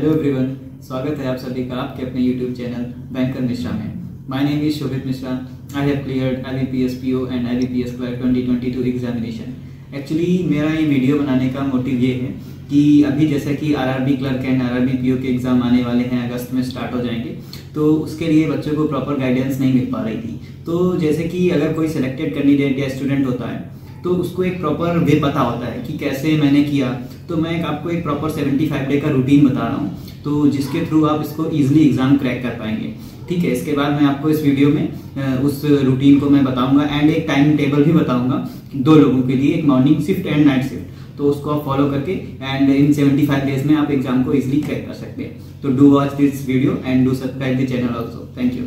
hello everyone स्वागत है आप सभी का आपके अपने यूट्यूब चैनल बैंकर मिश्रा में my name is Shobhit Mishra I have clear I B P S P O and I B P S clear twenty twenty two examination actually मेरा ये वीडियो बनाने का मोटिव ये है कि अभी जैसे कि R R B clerk and R R B P O के एग्ज़ाम आने वाले हैं अगस्त में स्टार्ट हो जाएंगे तो उसके लिए बच्चों को प्रॉपर गाइडेंस नहीं मिल पा रही थी तो जैसे कि अगर कोई सिलेक्टेड कैंडिडेट या स्टूडेंट होता है तो उसको एक प्रॉपर वे पता होता है कि कैसे मैंने किया तो मैं एक आपको एक प्रॉपर 75 डे का रूटीन बता रहा हूँ तो जिसके थ्रू आप इसको इजीली एग्जाम क्रैक कर पाएंगे ठीक है इसके बाद मैं आपको इस वीडियो में उस रूटीन को मैं बताऊंगा एंड एक टाइम टेबल भी बताऊंगा दो लोगों के लिए एक morning shift and night shift तो उसको आप फॉलो करके एंड इन 75 डेज में आप एग्जाम को इजिली क्रैक कर सकते हैं तो do watch this video and do subscribe the channel also thank you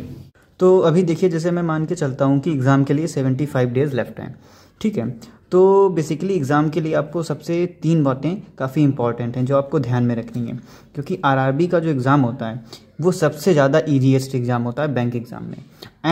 तो अभी देखिए जैसे मैं मान के चलता हूँ कि एग्ज़ाम के लिए 75 डेज लेफ्ट हैं ठीक है तो बेसिकली एग्ज़ाम के लिए आपको सबसे तीन बातें काफ़ी इंपॉर्टेंट हैं जो आपको ध्यान में रखनी है क्योंकि आरआरबी का जो एग्ज़ाम होता है वो सबसे ज़्यादा ईजीएस्ट एग्ज़ाम होता है बैंक एग्ज़ाम में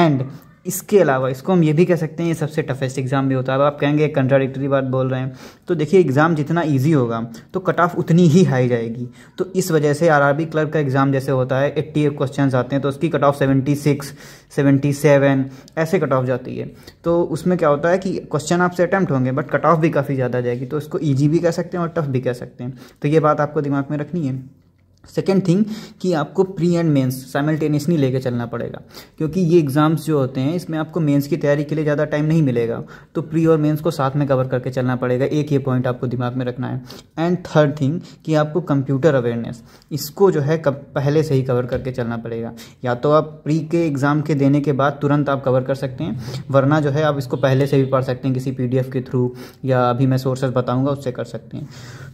एंड इसके अलावा इसको हम ये भी कह सकते हैं ये सबसे टफेस्ट एग्ज़ाम भी होता है अब आप कहेंगे कंट्राडिक्टरी बात बोल रहे हैं तो देखिए एग्ज़ाम जितना ईजी होगा तो कट ऑफ उतनी ही हाई जाएगी तो इस वजह से आरआरबी क्लर्क का एग्ज़ाम जैसे होता है एट्टी एट क्वेश्चन आते हैं तो उसकी cut off seventy six seventy seven ऐसे कट ऑफ जाती है तो उसमें क्या होता है कि क्वेश्चन आपसे अटैम्प्ट होंगे बट कट ऑफ भी काफ़ी ज़्यादा जाएगी तो इसको ईजी भी कह सकते हैं और टफ भी कह सकते हैं तो ये बात आपको दिमाग में रखनी है सेकेंड थिंग कि आपको प्री एंड मेंस साइमल्टेनियसली लेके चलना पड़ेगा क्योंकि ये एग्ज़ाम्स जो होते हैं इसमें आपको मेंस की तैयारी के लिए ज़्यादा टाइम नहीं मिलेगा तो प्री और मेंस को साथ में कवर करके चलना पड़ेगा एक ये पॉइंट आपको दिमाग में रखना है एंड थर्ड थिंग कि आपको कंप्यूटर अवेयरनेस इसको जो है पहले से ही कवर करके चलना पड़ेगा या तो आप प्री के एग्ज़ाम के देने के बाद तुरंत आप कवर कर सकते हैं वरना जो है आप इसको पहले से भी पढ़ सकते हैं किसी पी के थ्रू या अभी मैं सोर्सेज बताऊँगा उससे कर सकते हैं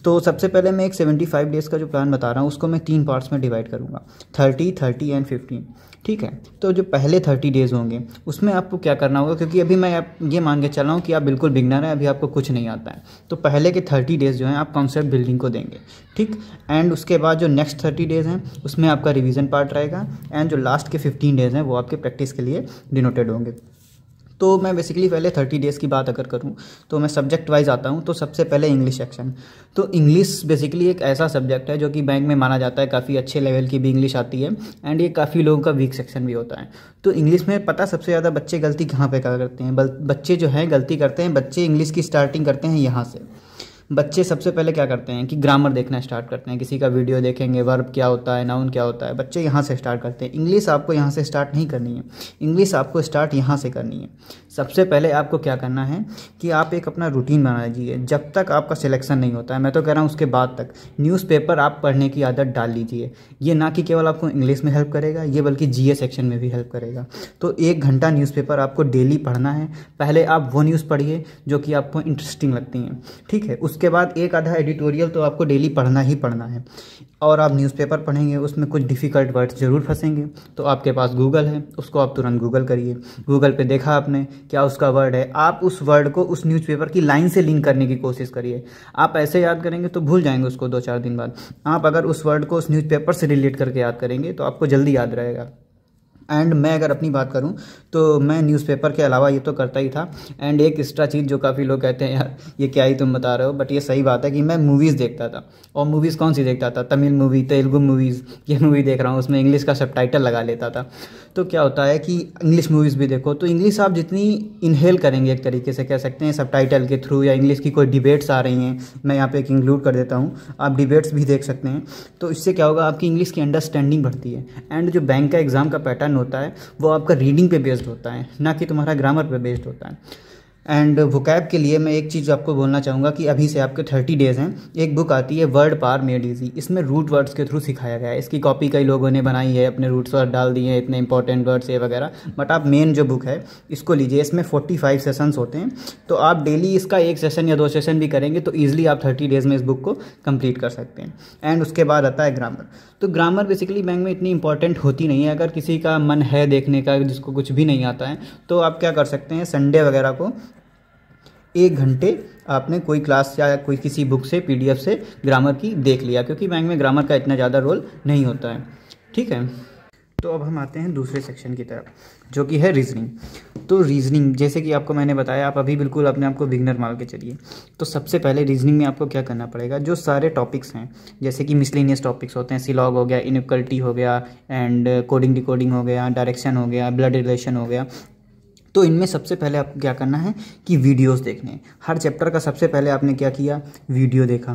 तो सबसे पहले मैं एक सेवेंटी डेज़ का जो प्लान बता रहा हूँ उसको मैं मैं तीन पार्ट्स में डिवाइड करूँगा थर्टी थर्टी एंड फिफ्टीन ठीक है तो जो पहले थर्टी डेज़ होंगे उसमें आपको क्या करना होगा क्योंकि अभी मैं आप ये मान के चल रहा हूँ कि आप बिल्कुल बिगनर हैं अभी आपको कुछ नहीं आता है तो पहले के थर्टी डेज़ जो हैं आप कॉन्सेप्ट बिल्डिंग को देंगे ठीक एंड उसके बाद जो नेक्स्ट थर्टी डेज़ हैं उसमें आपका रिविज़न पार्ट रहेगा एंड जो लास्ट के फिफ्टीन डेज़ हैं वो आपके प्रैक्टिस के लिए डिनोटेड होंगे तो मैं बेसिकली पहले थर्टी डेज़ की बात अगर करूँ तो मैं सब्जेक्ट वाइज आता हूँ तो सबसे पहले इंग्लिश सेक्शन तो इंग्लिश बेसिकली एक ऐसा सब्जेक्ट है जो कि बैंक में माना जाता है काफ़ी अच्छे लेवल की भी इंग्लिश आती है एंड ये काफ़ी लोगों का वीक सेक्शन भी होता है तो इंग्लिश में पता सबसे ज़्यादा बच्चे गलती कहाँ पर करते हैं बच्चे जो हैं गलती करते हैं बच्चे इंग्लिश की स्टार्टिंग करते हैं यहाँ से बच्चे सबसे पहले क्या करते हैं कि ग्रामर देखना स्टार्ट करते हैं किसी का वीडियो देखेंगे वर्ब क्या होता है नाउन क्या होता है बच्चे यहाँ से स्टार्ट करते हैं इंग्लिश आपको यहाँ से स्टार्ट नहीं करनी है इंग्लिश आपको स्टार्ट यहाँ से करनी है सबसे पहले आपको क्या करना है कि आप एक अपना रूटीन बना लीजिए जब तक आपका सिलेक्शन नहीं होता है मैं तो कह रहा हूँ उसके बाद तक न्यूज़पेपर आप पढ़ने की आदत डाल लीजिए ये ना कि केवल आपको इंग्लिश में हेल्प करेगा ये बल्कि जी सेक्शन में भी हेल्प करेगा तो एक घंटा न्यूज़पेपर आपको डेली पढ़ना है पहले आप वो न्यूज़ पढ़िए जो कि आपको इंटरेस्टिंग लगती हैं ठीक है उसके बाद एक आधा एडिटोरियल तो आपको डेली पढ़ना ही पढ़ना है और आप न्यूज़पेपर पढ़ेंगे उसमें कुछ डिफ़िकल्ट वर्ड्स ज़रूर फंसेंगे तो आपके पास गूगल है उसको आप तुरंत गूगल करिए गूगल पे देखा आपने क्या उसका वर्ड है आप उस वर्ड को उस न्यूज़पेपर की लाइन से लिंक करने की कोशिश करिए आप ऐसे याद करेंगे तो भूल जाएंगे उसको दो चार दिन बाद आप अगर उस वर्ड को उस न्यूज़पेपर से रिलेट करके याद करेंगे तो आपको जल्दी याद रहेगा एंड मैं अगर अपनी बात करूं तो मैं न्यूज़पेपर के अलावा ये तो करता ही था एंड एक एक्स्ट्रा चीज़ जो काफ़ी लोग कहते हैं यार ये क्या ही तुम बता रहे हो बट ये सही बात है कि मैं मूवीज़ देखता था और मूवीज़ कौन सी देखता था तमिल मूवी तेलुगु मूवीज़ ये मूवी देख रहा हूँ उसमें इंग्लिश का सब लगा लेता था तो क्या होता है कि इंग्लिश मूवीज़ भी देखो तो इंग्लिश आप जितनी इनहेल करेंगे एक तरीके से कह सकते हैं सब टाइटल के थ्रू या इंग्लिश की कोई डिबेट्स आ रही हैं मैं यहाँ पे एक इंक्लूड कर देता हूँ आप डिबेट्स भी देख सकते हैं तो इससे क्या होगा आपकी इंग्लिश की अंडरस्टैंडिंग बढ़ती है एंड जो बैंक का एग्ज़ाम का पैटर्न होता है वो आपका रीडिंग पे बेस्ड होता है ना कि तुम्हारा ग्रामर पर बेस्ड होता है एंड वोकैब के लिए मैं एक चीज़ आपको बोलना चाहूँगा कि अभी से आपके थर्टी डेज़ हैं एक बुक आती है वर्ड पार मेड इजी इसमें रूट वर्ड्स के थ्रू सिखाया गया है इसकी कॉपी कई लोगों ने बनाई है अपने रूट्स वर्ड डाल दिए हैं इतने इंपॉर्टेंट वर्ड्स ये वगैरह बट आप मेन जो बुक है इसको लीजिए इसमें फोर्टी फाइव सेसन्स होते हैं तो आप डेली इसका एक सेशन या दो सेशन भी करेंगे तो ईजिली आप थर्टी डेज़ में इस बुक को कंप्लीट कर सकते हैं एंड उसके बाद आता है ग्रामर तो ग्रामर बेसिकली बैंक में इतनी इंपॉर्टेंट होती नहीं है अगर किसी का मन है देखने का जिसको कुछ भी नहीं आता है तो आप क्या कर सकते हैं संडे वगैरह को एक घंटे आपने कोई क्लास या कोई किसी बुक से पीडीएफ से ग्रामर की देख लिया क्योंकि बैंक में ग्रामर का इतना ज़्यादा रोल नहीं होता है ठीक है तो अब हम आते हैं दूसरे सेक्शन की तरफ जो कि है रीजनिंग तो रीजनिंग जैसे कि आपको मैंने बताया आप अभी बिल्कुल अपने आप को बिगनर मान के चलिए तो सबसे पहले रीजनिंग में आपको क्या करना पड़ेगा जो सारे टॉपिक्स हैं जैसे कि मिसलिनियस टॉपिक्स होते हैं सिलॉग हो गया इनक्वलिटी हो गया एंड कोडिंग डिकोडिंग हो गया डायरेक्शन हो गया ब्लड रिलेशन हो गया तो इनमें सबसे पहले आपको क्या करना है कि वीडियोस देखने हर चैप्टर का सबसे पहले आपने क्या किया वीडियो देखा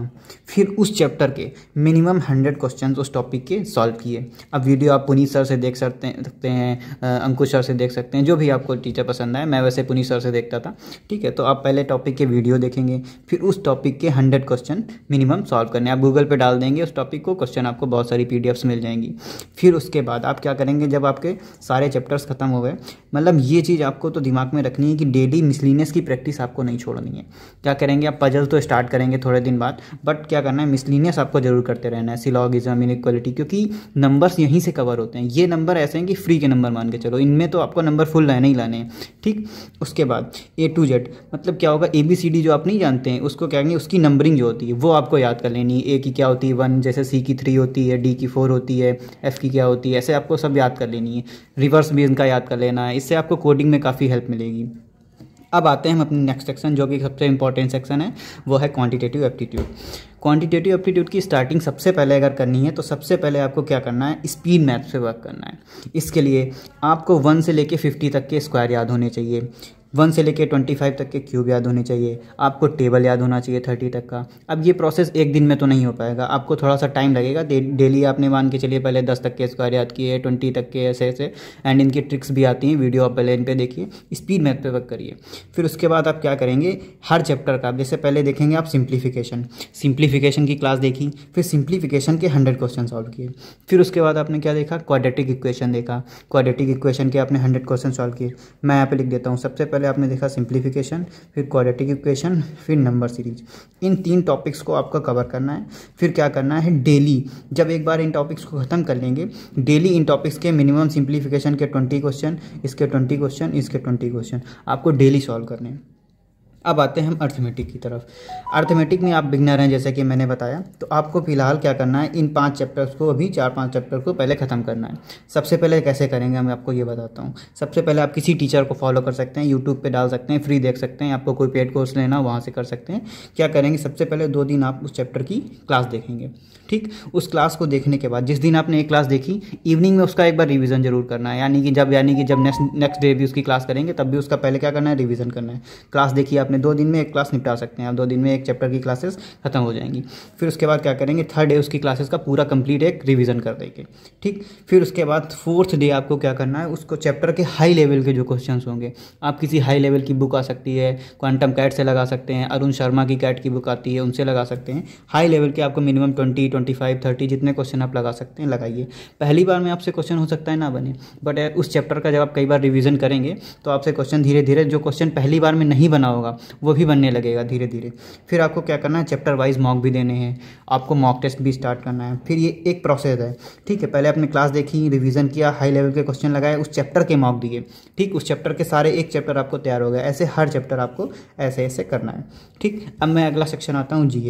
फिर उस चैप्टर के मिनिमम हंड्रेड क्वेश्चन उस टॉपिक के सॉल्व किए अब वीडियो आप पुनीत सर से देख सकते सकते हैं अंकुश सर से देख सकते हैं जो भी आपको टीचर पसंद आए मैं वैसे पुनीत सर से देखता था ठीक है तो आप पहले टॉपिक के वीडियो देखेंगे फिर उस टॉपिक के हंड्रेड क्वेश्चन मिनिमम सॉल्व करने आप गूगल पर डाल देंगे उस टॉपिक को क्वेश्चन आपको बहुत सारी पी मिल जाएंगी फिर उसके बाद आप क्या करेंगे जब आपके सारे चैप्टर्स खत्म हो गए मतलब ये चीज़ आपको तो दिमाग में रखनी है कि डेली मिसलिनियस की प्रैक्टिस आपको नहीं छोड़नी है क्या करेंगे आप पजल तो स्टार्ट करेंगे थोड़े दिन बाद बट क्या करना है मिसलिनियस आपको जरूर करते रहना है सिलॉगिज्म इक्वालिटी क्योंकि नंबर्स यहीं से कवर होते हैं ये नंबर ऐसे हैं कि फ्री के नंबर मान के चलो इनमें तो आपको नंबर फुल लाने ही लाने हैं ठीक उसके बाद ए टू जेड मतलब क्या होगा ए बी सी डी जो आप नहीं जानते हैं उसको क्या कहेंगे उसकी नंबरिंग जो होती है वो आपको याद कर लेनी है ए की क्या होती है वन जैसे सी की थ्री होती है डी की फोर होती है एफ की क्या होती है ऐसे आपको सब याद कर लेनी है रिवर्स भी इनका याद कर लेना है इससे आपको कोडिंग में काफ़ी काफ़ी हेल्प मिलेगी अब आते हैं हम अपने नेक्स्ट सेक्शन जो कि सबसे इंपॉर्टेंट सेक्शन है वो है क्वांटिटेटिव एप्टीट्यूड क्वांटिटेटिव एप्टीट्यूड की स्टार्टिंग सबसे पहले अगर करनी है तो सबसे पहले आपको क्या करना है स्पीड मैथ से वर्क करना है इसके लिए आपको वन से लेके फिफ्टी तक के स्क्वायर याद होने चाहिए वन से लेके ट्वेंटी फाइव तक के क्यूब याद होने चाहिए आपको टेबल याद होना चाहिए थर्टी तक का अब ये प्रोसेस एक दिन में तो नहीं हो पाएगा आपको थोड़ा सा टाइम लगेगा डेली आपने मान के चलिए पहले दस तक के स्क्वायर याद किए ट्वेंटी तक के ऐसे ऐसे एंड इनकी ट्रिक्स भी आती हैं वीडियो आप पहले इन पर देखिए स्पीड मैथ पे वर्क करिए फिर उसके बाद आप क्या करेंगे हर चैप्टर का जैसे पहले देखेंगे आप सिंप्लीफिकेशन सिंप्लीफिकेशन की क्लास देखी फिर सिंप्लीफिकेशन के हंड्रेड क्वेश्चन सॉल्व किए फिर उसके बाद आपने क्या देखा क्वाडेटिक इक्वेशन देखा क्वाडेटिक इक्वेशन के आपने हंड्रेड क्वेश्चन सॉल्व किए मैं यहाँ पे लिख देता हूँ सबसे पहले पहले आपने देखा सिंप्लीफिकेशन फिर क्वालिटी इक्वेशन फिर नंबर सीरीज इन तीन टॉपिक्स को आपका कवर करना है फिर क्या करना है डेली जब एक बार इन टॉपिक्स को ख़त्म कर लेंगे डेली इन टॉपिक्स के मिनिमम सिंप्लीफिकेशन के ट्वेंटी क्वेश्चन इसके ट्वेंटी क्वेश्चन इसके ट्वेंटी क्वेश्चन आपको डेली सॉल्व करने हैं अब आते हैं हम अर्थमेटिक की तरफ अर्थमेटिक में आप बिगनर हैं जैसे कि मैंने बताया तो आपको फिलहाल क्या करना है इन पांच चैप्टर्स को अभी चार पांच चैप्टर को पहले ख़त्म करना है सबसे पहले कैसे करेंगे मैं आपको ये बताता हूँ सबसे पहले आप किसी टीचर को फॉलो कर सकते हैं यूट्यूब पर डाल सकते हैं फ्री देख सकते हैं आपको कोई पेड कोर्स लेना वहाँ से कर सकते हैं क्या करेंगे सबसे पहले दो दिन आप उस चैप्टर की क्लास देखेंगे ठीक उस क्लास को देखने के बाद जिस दिन आपने एक क्लास देखी इवनिंग में उसका एक बार रिवीजन जरूर करना है यानी कि जब यानी कि जब नेक्स्ट नेक्स्ट डे भी उसकी क्लास करेंगे तब भी उसका पहले क्या करना है रिवीजन करना है क्लास देखिए आपने दो दिन में एक क्लास निपटा सकते हैं आप दो दिन में एक चैप्टर की क्लासेस खत्म हो जाएंगी फिर उसके बाद क्या करेंगे थर्ड डे उसकी क्लासेस का पूरा कंप्लीट एक रिविजन कर देंगे ठीक फिर उसके बाद फोर्थ डे आपको क्या करना है उसको चैप्टर के हाई लेवल के जो क्वेश्चन होंगे आप किसी हाई लेवल की बुक आ सकती है क्वांटम कैट से लगा सकते हैं अरुण शर्मा की कैट की बुक आती है उनसे लगा सकते हैं हाई लेवल के आपको minimum twenty twenty five thirty जितने क्वेश्चन आप लगा सकते हैं लगाइए पहली बार में आपसे क्वेश्चन हो सकता है ना बने बट उस चैप्टर का जब आप कई बार रिविजन करेंगे तो आपसे क्वेश्चन धीरे धीरे जो क्वेश्चन पहली बार में नहीं बना होगा वो भी बनने लगेगा धीरे धीरे फिर आपको क्या करना है चैप्टर वाइज मॉक भी देने हैं आपको मॉक टेस्ट भी स्टार्ट करना है फिर ये एक प्रोसेस है ठीक है पहले आपने क्लास देखी रिविजन किया हाई लेवल के क्वेश्चन लगाए उस चैप्टर के मॉक दिए ठीक उस चैप्टर के सारे एक चैप्टर आपको तैयार हो गया ऐसे हर चैप्टर आपको ऐसे ऐसे करना है ठीक अब मैं अगला सेक्शन आता हूँ जी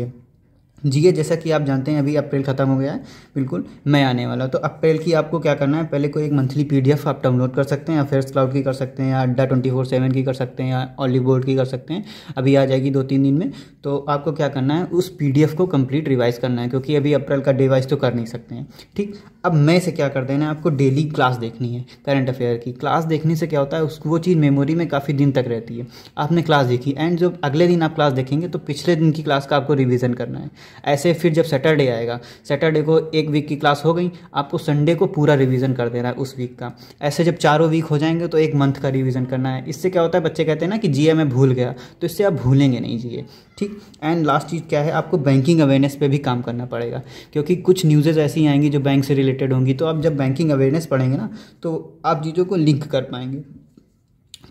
जी जैसा कि आप जानते हैं अभी अप्रैल ख़त्म हो गया है बिल्कुल मैं आने वाला तो अप्रैल की आपको क्या करना है पहले कोई एक मंथली पीडीएफ आप डाउनलोड कर सकते हैं अफेयर्स क्लाउड की कर सकते हैं या अड्डा ट्वेंटी फोर सेवन की कर सकते हैं या ऑलिव बोर्ड की कर सकते हैं अभी आ जाएगी दो तीन दिन में तो आपको क्या करना है उस पी को कम्प्लीट रिवाइज़ करना है क्योंकि अभी अप्रैल का डे वाइज तो कर नहीं सकते हैं ठीक अब मैं से क्या कर देना है आपको डेली क्लास देखनी है करंट अफेयर की क्लास देखने से क्या होता है उसको वो चीज़ मेमोरी में काफ़ी दिन तक रहती है आपने क्लास देखी एंड जब अगले दिन आप क्लास देखेंगे तो पिछले दिन की क्लास का आपको रिविज़न करना है ऐसे फिर जब सैटरडे आएगा सैटरडे को एक वीक की क्लास हो गई आपको संडे को पूरा रिवीजन कर देना है उस वीक का ऐसे जब चारों वीक हो जाएंगे तो एक मंथ का रिवीजन करना है इससे क्या होता है बच्चे कहते हैं ना कि जी मैं भूल गया तो इससे आप भूलेंगे नहीं जी ठीक एंड लास्ट चीज़ क्या है आपको बैंकिंग अवेयरनेस पर भी काम करना पड़ेगा क्योंकि कुछ न्यूज़ेज़ ऐसी आएंगी जो बैंक से रिलेटेड होंगी तो आप जब बैंकिंग अवेयरनेस पढ़ेंगे ना तो आप चीज़ों को लिंक कर पाएंगे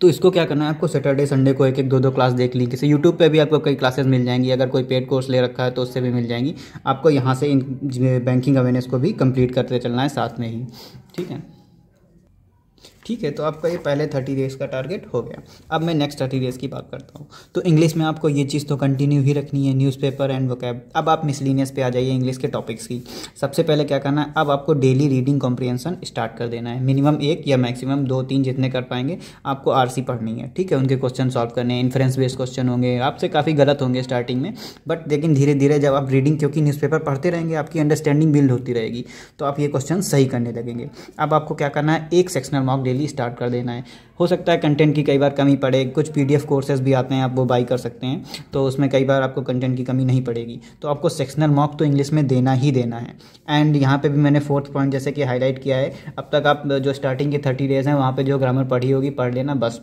तो इसको क्या करना है आपको सैटरडे संडे को एक एक दो दो क्लास देख ली किसी यूट्यूब पे भी आपको कई क्लासेस मिल जाएंगी अगर कोई पेड कोर्स ले रखा है तो उससे भी मिल जाएंगी आपको यहाँ से इन बैंकिंग अवेयरनेस को भी कंप्लीट करते चलना है साथ में ही ठीक है ठीक है तो आपका ये पहले थर्टी डेज़ का टारगेट हो गया अब मैं नेक्स्ट थर्टी डेज़ की बात करता हूँ तो इंग्लिश में आपको ये चीज़ तो कंटिन्यू ही रखनी है न्यूज़पेपर एंड वकैब अब आप मिसलिनियस पे आ जाइए इंग्लिश के टॉपिक्स की सबसे पहले क्या करना है अब आपको डेली रीडिंग कॉम्प्रीहेंसन स्टार्ट कर देना है मिनिमम एक या मैक्सिमम दो तीन जितने कर पाएंगे आपको आर पढ़नी है ठीक है उनके क्वेश्चन सॉल्व करने इन्फ्रेंस बेस्ड क्वेश्चन होंगे आपसे काफ़ी गलत होंगे स्टार्टिंग में बट लेकिन धीरे धीरे जब आप रीडिंग क्योंकि न्यूज़पेपर पढ़ते रहेंगे आपकी अंडरस्टैंडिंग बिल्ड होती रहेगी तो आप ये क्वेश्चन सही करने लगेंगे अब आपको क्या करना है एक सेक्शनल मॉक डेली स्टार्ट कर देना है हो सकता है कंटेंट की कई बार कमी पड़े कुछ पीडीएफ कोर्सेज भी आते हैं आप वो बाई कर सकते हैं तो उसमें कई बार आपको कंटेंट की कमी नहीं पड़ेगी तो आपको सेक्शनल मॉक तो इंग्लिश में देना ही देना है एंड यहाँ पे भी मैंने फोर्थ पॉइंट जैसे कि हाईलाइट किया है अब तक आप जो स्टार्टिंग के थर्टी डेज हैं वहाँ पर जो ग्रामर पढ़ी होगी पढ़ लेना बस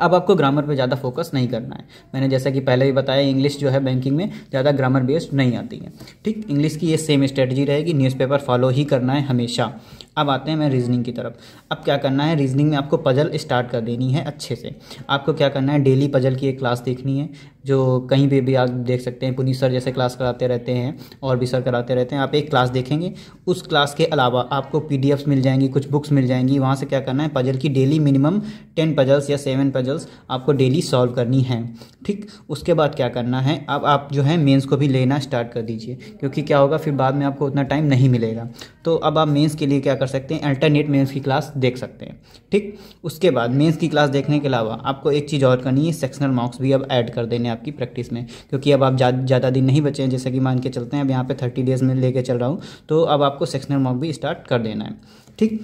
अब आपको ग्रामर पे ज़्यादा फोकस नहीं करना है मैंने जैसा कि पहले भी बताया इंग्लिश जो है बैंकिंग में ज़्यादा ग्रामर बेस्ड नहीं आती है ठीक इंग्लिश की ये सेम स्ट्रेटजी रहेगी न्यूज़पेपर फॉलो ही करना है हमेशा अब आते हैं मैं रीजनिंग की तरफ अब क्या करना है रीजनिंग में आपको पजल स्टार्ट कर देनी है अच्छे से आपको क्या करना है डेली पजल की एक क्लास देखनी है जो कहीं पे भी आप देख सकते हैं पुनीत सर जैसे क्लास कराते रहते हैं और भी सर कराते रहते हैं आप एक क्लास देखेंगे उस क्लास के अलावा आपको पी मिल जाएंगी कुछ बुक्स मिल जाएंगी वहाँ से क्या करना है पजल की डेली मिनिमम टेन पजल्स या सेवन पजल्स आपको डेली सॉल्व करनी है ठीक उसके बाद क्या करना है अब आप जो है मेंस को भी लेना स्टार्ट कर दीजिए क्योंकि क्या होगा फिर बाद में आपको उतना टाइम नहीं मिलेगा तो अब आप मेंस के लिए क्या कर सकते हैं अल्टरनेट मेंस की क्लास देख सकते हैं ठीक उसके बाद मेंस की क्लास देखने के अलावा आपको एक चीज़ और करनी है सेक्शनल मार्क्स भी अब ऐड कर देने आपकी प्रैक्टिस में क्योंकि अब आप ज़्यादा दिन नहीं बचे हैं जैसे कि मान के चलते हैं अब यहाँ पर थर्टी डेज़ में लेके चल रहा हूँ तो अब आपको सेक्शनल मॉक भी स्टार्ट कर देना है ठीक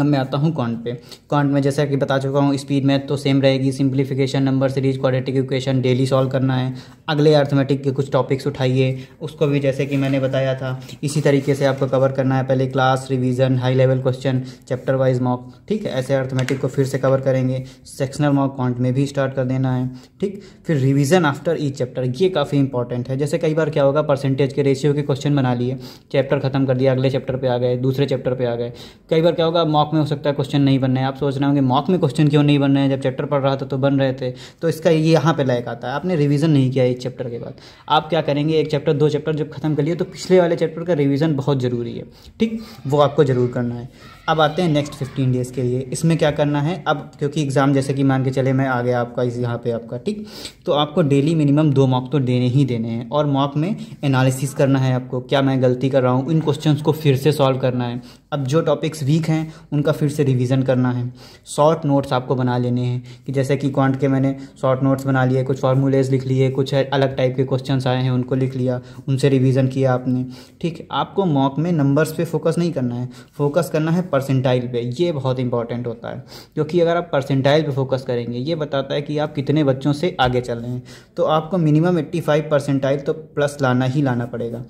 अब मैं आता हूँ कॉन्ट पे कॉन्ट में जैसा कि बता चुका हूँ स्पीड मैथ तो सेम रहेगी simplification number series quadratic equation daily solve करना है अगले अर्थमेटिक के कुछ टॉपिक्स उठाइए उसको भी जैसे कि मैंने बताया था इसी तरीके से आपको कवर करना है पहले class revision high level question chapter wise mock ठीक है ऐसे अर्थमेटिक को फिर से कवर करेंगे सेक्शनल मॉक कॉन्ट में भी स्टार्ट कर देना है ठीक फिर रिविज़न आफ्टर ईच चैप्टर ये काफ़ी इंपॉर्टेंट है जैसे कई बार क्या होगा परसेंटेज के रेशियो के क्वेश्चन बना लिए चैप्टर खत्म कर दिया अगले चैप्टर पर आ गए दूसरे चैप्टर पर आ गए कई बार क्या होगा मॉक में हो सकता है क्वेश्चन नहीं बनना है आप सोच रहे होंगे मॉक में क्वेश्चन क्यों नहीं बन रहे हैं जब चैप्टर पढ़ रहा था तो बन रहे थे तो इसका ये यहाँ पर लायक आता है आपने रिविजन नहीं किया एक चैप्टर के बाद आप क्या करेंगे एक चैप्टर दो चैप्टर जब खत्म कर लिए तो पिछले वाले चैप्टर का रिविजन बहुत ज़रूरी है ठीक वो आपको ज़रूर करना है अब आते हैं नेक्स्ट फिफ्टीन डेज़ के लिए इसमें क्या करना है अब क्योंकि एग्ज़ाम जैसे कि मान के चले मैं आ गया आपका इस यहाँ पे आपका ठीक तो आपको डेली मिनिमम दो मॉक तो देने ही देने हैं और मॉक में एनालिसिस करना है आपको क्या मैं गलती कर रहा हूँ इन क्वेश्चंस को फिर से सॉल्व करना है अब जो टॉपिक्स वीक हैं उनका फिर से रिविज़न करना है शॉर्ट नोट्स आपको बना लेने हैं कि जैसे कि क्वांट के मैंने शॉर्ट नोट्स बना लिए कुछ फार्मूलेज लिख लिए कुछ अलग टाइप के क्वेश्चन आए हैं उनको लिख लिया उनसे रिविज़न किया आपने ठीक आपको मॉक में नंबर्स पर फोकस नहीं करना है फोकस करना है परसेंटाइल पे ये बहुत इंपॉर्टेंट होता है क्योंकि अगर आप परसेंटाइल पे फोकस करेंगे ये बताता है कि आप कितने बच्चों से आगे चल रहे हैं तो आपको मिनिमम एट्टी फाइव परसेंटाइल तो प्लस लाना ही लाना पड़ेगा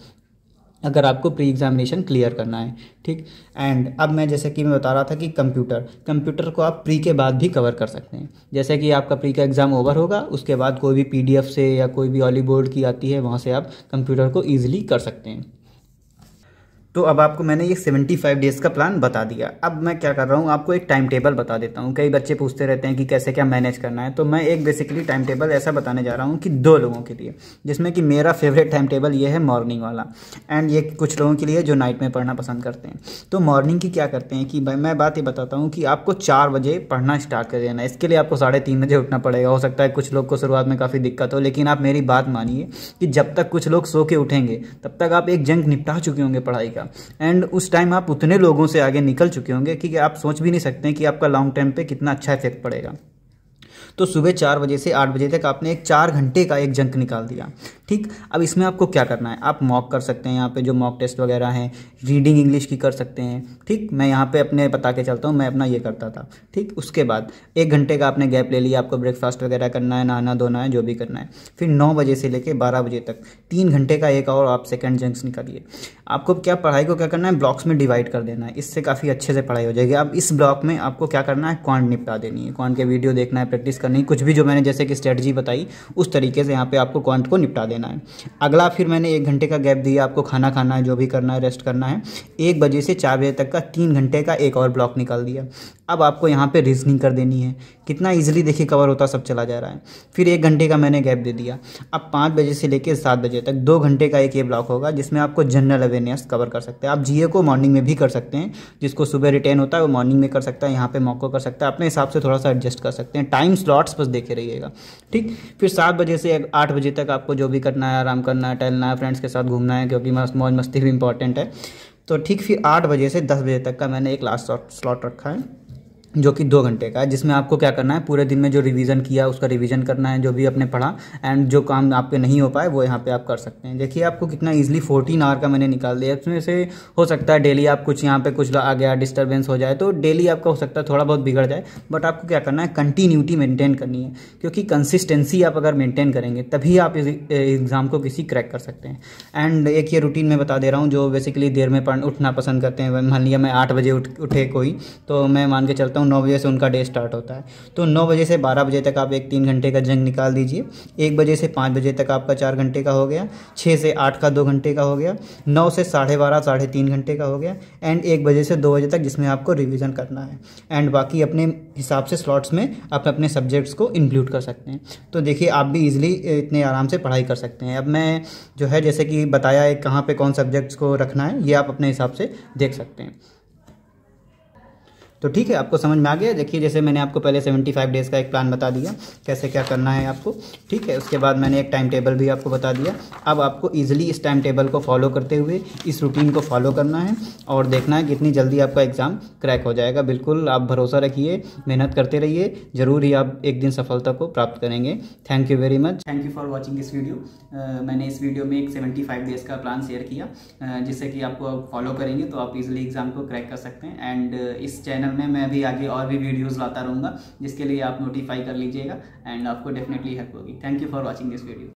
अगर आपको प्री एग्जामिनेशन क्लियर करना है ठीक एंड अब मैं जैसे कि मैं बता रहा था कि कंप्यूटर कंप्यूटर को आप प्री के बाद भी कवर कर सकते हैं जैसे कि आपका प्री का एग्ज़ाम ओवर होगा उसके बाद कोई भी पीडीएफ से या कोई भी ऑली बोर्ड की आती है वहाँ से आप कंप्यूटर को ईजिली कर सकते हैं तो अब आपको मैंने ये 75 डेज़ का प्लान बता दिया अब मैं क्या कर रहा हूँ आपको एक टाइम टेबल बता देता हूँ कई बच्चे पूछते रहते हैं कि कैसे क्या मैनेज करना है तो मैं एक बेसिकली टाइम टेबल ऐसा बताने जा रहा हूँ कि दो लोगों के लिए जिसमें कि मेरा फेवरेट टाइम टेबल ये है मॉर्निंग वाला एंड ये कुछ लोगों के लिए जो नाइट में पढ़ना पसंद करते हैं तो मॉर्निंग की क्या करते हैं कि मैं बात ये बताता हूँ कि आपको चार बजे पढ़ना स्टार्ट कर देना इसके लिए आपको साढ़े तीन बजे उठना पड़ेगा हो सकता है कुछ लोग को शुरुआत में काफ़ी दिक्कत हो लेकिन आप मेरी बात मानिए कि जब तक कुछ लोग सो के उठेंगे तब तक आप एक जंग निपटा चुके होंगे पढ़ाई का जाएगा एंड उस टाइम आप उतने लोगों से आगे निकल चुके होंगे कि आप सोच भी नहीं सकते कि आपका लॉन्ग टर्म पे कितना अच्छा इफेक्ट पड़ेगा तो सुबह चार बजे से आठ बजे तक आपने एक चार घंटे का एक जंक निकाल दिया ठीक अब इसमें आपको क्या करना है आप मॉक कर सकते हैं यहाँ पे जो मॉक टेस्ट वगैरह हैं रीडिंग इंग्लिश की कर सकते हैं ठीक मैं यहाँ पे अपने बता के चलता हूँ मैं अपना ये करता था ठीक उसके बाद एक घंटे का आपने गैप ले लिया आपको ब्रेकफास्ट वगैरह करना है नहाना धोना है जो भी करना है फिर नौ बजे से लेकर बारह बजे तक तीन घंटे का एक और आप सेकेंड जंक्स निकालिए आपको क्या पढ़ाई को क्या करना है ब्लॉक्स में डिवाइड कर देना है इससे काफ़ी अच्छे से पढ़ाई हो जाएगी अब इस ब्लॉक में आपको क्या करना है क्वान निपटा देनी है क्वान के वीडियो देखना है प्रैक्टिस करनी कुछ भी जो मैंने जैसे कि स्ट्रेटजी बताई उस तरीके से यहाँ पे आपको क्वांट को निपटा देना लेना है अगला फिर मैंने एक घंटे का गैप दिया आपको खाना खाना है जो भी करना है रेस्ट करना है एक बजे से चार बजे तक का तीन घंटे का एक और ब्लॉक निकाल दिया अब आपको यहाँ पर रीजनिंग कर देनी है कितना ईजिली देखिए कवर होता सब चला जा रहा है फिर एक घंटे का मैंने गैप दे दिया अब पाँच बजे से लेकर सात बजे तक दो घंटे का एक ये ब्लॉक होगा जिसमें आपको जनरल अवेयरनेस कवर कर सकते हैं आप जीए को मॉर्निंग में भी कर सकते हैं जिसको सुबह रिटर्न होता है वो मॉर्निंग में कर सकता है यहाँ पे मौको कर सकता है अपने हिसाब से थोड़ा सा एडजस्ट कर सकते हैं टाइम स्लॉट्स बस देखे रहिएगा ठीक फिर सात बजे से आठ बजे तक आपको जो भी करना है आराम करना है टहलना है फ्रेंड्स के साथ घूमना है क्योंकि मस्त मौज मस्ती भी इंपॉर्टेंट है तो ठीक फिर आठ बजे से दस बजे तक का मैंने एक लास्ट स्लॉट रखा है जो कि दो घंटे का है जिसमें आपको क्या करना है पूरे दिन में जो रिवीजन किया उसका रिवीजन करना है जो भी आपने पढ़ा एंड जो काम आपके नहीं हो पाए वो यहाँ पे आप कर सकते हैं देखिए आपको कितना इजीली फोर्टीन आवर का मैंने निकाल दिया इसमें से हो सकता है डेली आप कुछ यहाँ पे कुछ आ गया डिस्टर्बेंस हो जाए तो डेली आपका हो सकता है थोड़ा बहुत बिगड़ जाए बट आपको क्या करना है कंटिन्यूटी मेनटेन करनी है क्योंकि कंसिस्टेंसी आप अगर मेंटेन करेंगे तभी आप इस एग्ज़ाम को किसी क्रैक कर सकते हैं एंड एक ये रूटीन मैं बता दे रहा हूँ जो बेसिकली देर में उठना पसंद करते हैं मान लिया मैं आठ बजे उठे कोई तो मैं मान के चलता हूँ हूँ नौ बजे से उनका डे स्टार्ट होता है तो नौ बजे से बारह बजे तक आप एक तीन घंटे का जंग निकाल दीजिए एक बजे से पाँच बजे तक आपका चार घंटे का हो गया छः से आठ का दो घंटे का हो गया नौ से साढ़े बारह साढ़े तीन घंटे का हो गया एंड एक बजे से दो बजे तक जिसमें आपको रिविज़न करना है एंड बाकी अपने हिसाब से स्लॉट्स में आप अपने सब्जेक्ट्स को इंक्लूड कर सकते हैं तो देखिए आप भी ईजिली इतने आराम से पढ़ाई कर सकते हैं अब मैं जो है जैसे कि बताया है कहाँ पर कौन सब्जेक्ट्स को रखना है ये आप अपने हिसाब से देख सकते हैं तो ठीक है आपको समझ में आ गया देखिए जैसे मैंने आपको पहले 75 डेज़ का एक प्लान बता दिया कैसे क्या करना है आपको ठीक है उसके बाद मैंने एक टाइम टेबल भी आपको बता दिया अब आपको ईजिली इस टाइम टेबल को फॉलो करते हुए इस रूटीन को फॉलो करना है और देखना है कितनी जल्दी आपका एग्ज़ाम क्रैक हो जाएगा बिल्कुल आप भरोसा रखिए मेहनत करते रहिए ज़रूर ही आप एक दिन सफलता को प्राप्त करेंगे thank you very much thank you for watching this video मैंने इस वीडियो में एक सेवेंटी फाइव डेज़ का प्लान शेयर किया uh, जिससे कि आपको फॉलो करेंगे तो आप इजिली एग्ज़ाम को क्रैक कर सकते हैं एंड uh, इस चैनल बारे में मैं भी आगे और भी वीडियोज़ लाता रहूँगा जिसके लिए आप नोटिफाई कर लीजिएगा एंड आपको डेफिनेटली हेल्प होगी thank you for watching this video